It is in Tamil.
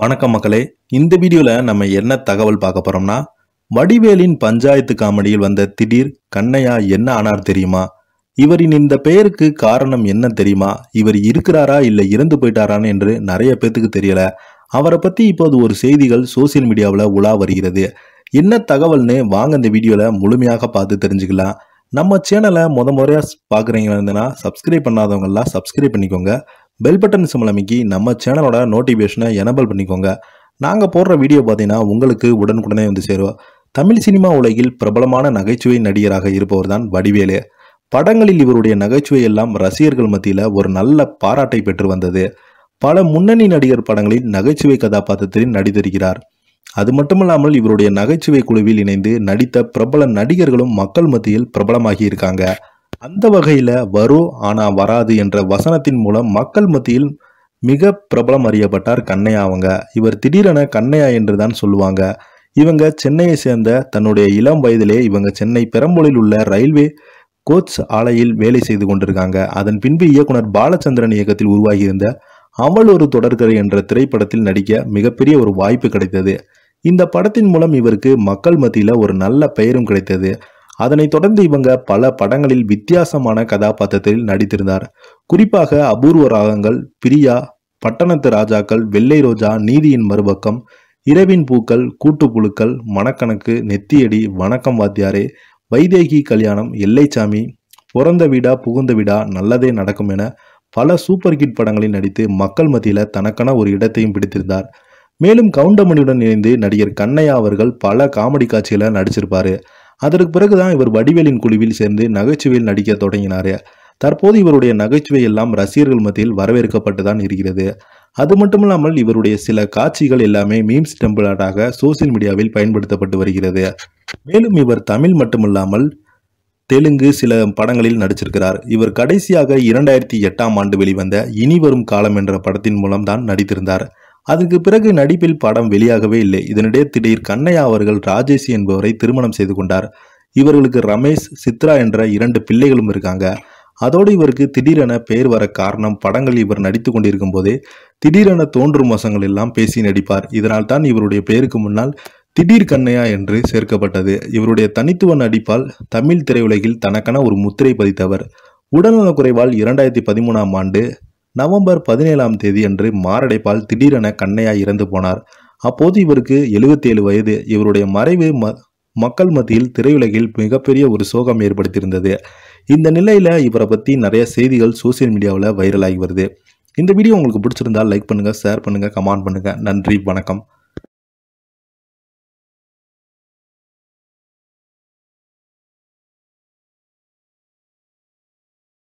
வணக்கம் மக்களே இந்த வீடியோவில் நம்ம என்ன தகவல் பார்க்க போகிறோம்னா வடிவேலின் பஞ்சாயத்து காமெடியில் வந்த திடீர் கண்ணையா என்ன ஆனார் தெரியுமா இவரின் இந்த பெயருக்கு காரணம் என்ன தெரியுமா இவர் இருக்கிறாரா இல்லை இறந்து போயிட்டாரான்னு என்று நிறைய பேத்துக்கு தெரியல அவரை பற்றி இப்போது ஒரு செய்திகள் சோசியல் மீடியாவில் உலா வருகிறது என்ன தகவல்னு வாங்க இந்த வீடியோவில் முழுமையாக பார்த்து தெரிஞ்சுக்கலாம் நம்ம சேனலை முத முறையாக பார்க்குறீங்கன்னா சப்ஸ்கிரைப் பண்ணாதவங்கெல்லாம் சப்ஸ்கிரைப் பண்ணிக்கோங்க பெல் பட்டன் சிம்மில் அமைக்கி நம்ம சேனலோட நோட்டிஃபிகேஷனை எனபிள் பண்ணிக்கோங்க நாங்கள் போடுற வீடியோ பார்த்தீங்கன்னா உங்களுக்கு உடனுக்குடனே வந்து சேருவோம் தமிழ் சினிமா உலகில் பிரபலமான நகைச்சுவை நடிகராக இருப்பவர் தான் வடிவேலு படங்களில் இவருடைய நகைச்சுவை எல்லாம் ரசிகர்கள் மத்தியில் ஒரு நல்ல பாராட்டை பெற்று வந்தது பல முன்னணி நடிகர் படங்களில் நகைச்சுவை கதாபாத்திரத்தில் நடித்திருக்கிறார் அது மட்டுமல்லாமல் இவருடைய நகைச்சுவை குழுவில் இணைந்து நடித்த பிரபல நடிகர்களும் மக்கள் மத்தியில் பிரபலமாகி இருக்காங்க அந்த வகையில் வரும் ஆனால் வராது என்ற வசனத்தின் மூலம் மக்கள் மத்தியில் மிக பிரபலம் அறியப்பட்டார் கண்ணையா அவங்க இவர் திடீரென கண்ணையா என்று தான் சொல்லுவாங்க இவங்க சென்னையை சேர்ந்த தன்னுடைய இளம் வயதிலே இவங்க சென்னை பெரம்பலூரில் உள்ள ரயில்வே கோச் ஆலையில் வேலை செய்து கொண்டிருக்காங்க அதன் பின்பு இயக்குனர் பாலச்சந்திரன் இயக்கத்தில் உருவாகியிருந்த அவள் ஒரு தொடர்கதை என்ற திரைப்படத்தில் நடிக்க மிகப்பெரிய ஒரு வாய்ப்பு கிடைத்தது இந்த படத்தின் மூலம் இவருக்கு மக்கள் மத்தியில் ஒரு நல்ல பெயரும் கிடைத்தது அதனைத் தொடர்ந்து இவங்க பல படங்களில் வித்தியாசமான கதாபாத்திரத்தில் நடித்திருந்தார் குறிப்பாக அபூர்வ ராகங்கள் பிரியா பட்டணத்து ராஜாக்கள் வெள்ளை ரோஜா நீதியின் மறுபக்கம் இரவின் பூக்கள் கூட்டுப்புழுக்கள் மணக்கணக்கு நெத்தியடி வணக்கம் வாத்தியாரே வைதேகி கல்யாணம் எல்லைச்சாமி பிறந்த வீடா புகுந்த வீடா நல்லதே நடக்கும் என பல சூப்பர் கிட் படங்களில் நடித்து மக்கள் மத்தியில் தனக்கான ஒரு இடத்தையும் பிடித்திருந்தார் மேலும் கவுண்டமணியுடன் இணைந்து நடிகர் கண்ணையா அவர்கள் பல காமெடி காட்சிகளை நடிச்சிருப்பாரு அதற்கு பிறகுதான் இவர் வடிவேலின் குழுவில் சேர்ந்து நகைச்சுவையில் நடிக்க தொடங்கினார் தற்போது இவருடைய நகைச்சுவை எல்லாம் ரசிகர்கள் மத்தியில் வரவேற்கப்பட்டு தான் இருக்கிறது அது மட்டும் இல்லாமல் இவருடைய சில காட்சிகள் எல்லாமே மீம்ஸ் டெம்பிளாட்டாக சோசியல் மீடியாவில் பயன்படுத்தப்பட்டு வருகிறது மேலும் இவர் தமிழ் மட்டுமல்லாமல் தெலுங்கு சில படங்களில் நடிச்சிருக்கிறார் இவர் கடைசியாக இரண்டாயிரத்தி எட்டாம் ஆண்டு வெளிவந்த இனி வரும் காலம் என்ற படத்தின் மூலம் தான் நடித்திருந்தார் அதுக்கு பிறகு நடிப்பில் படம் வெளியாகவே இல்லை இதனிடையே திடீர் கண்ணையா அவர்கள் ராஜேஷ் என்பவரை திருமணம் செய்து கொண்டார் இவர்களுக்கு ரமேஷ் சித்ரா என்ற இரண்டு பிள்ளைகளும் இருக்காங்க அதோடு இவருக்கு திடீரென பெயர் வர காரணம் படங்கள் இவர் நடித்து கொண்டிருக்கும் போதே திடீரென தோன்றும் வசங்கள் எல்லாம் பேசி நடிப்பார் இதனால் தான் இவருடைய பெயருக்கு முன்னால் திடீர் கண்ணையா என்று சேர்க்கப்பட்டது இவருடைய தனித்துவ நடிப்பால் தமிழ் திரையுலகில் தனக்கென ஒரு முத்திரை பதித்தவர் உடல்நலக்குறைவால் இரண்டாயிரத்தி பதிமூணாம் ஆண்டு நவம்பர் பதினேழாம் தேதி அன்று மாரடைப்பால் திடீரென கண்ணையா இறந்து போனார் அப்போது இவருக்கு எழுபத்தேழு வயது இவருடைய மறைவு ம மக்கள் மத்தியில் திரையுலகில் மிகப்பெரிய ஒரு சோகம் ஏற்படுத்தியிருந்தது இந்த நிலையில் இவரை பற்றி நிறைய செய்திகள் சோசியல் மீடியாவில் வைரலாகி வருது இந்த வீடியோ உங்களுக்கு பிடிச்சிருந்தால் லைக் பண்ணுங்கள் ஷேர் பண்ணுங்கள் கமெண்ட் பண்ணுங்கள் நன்றி வணக்கம்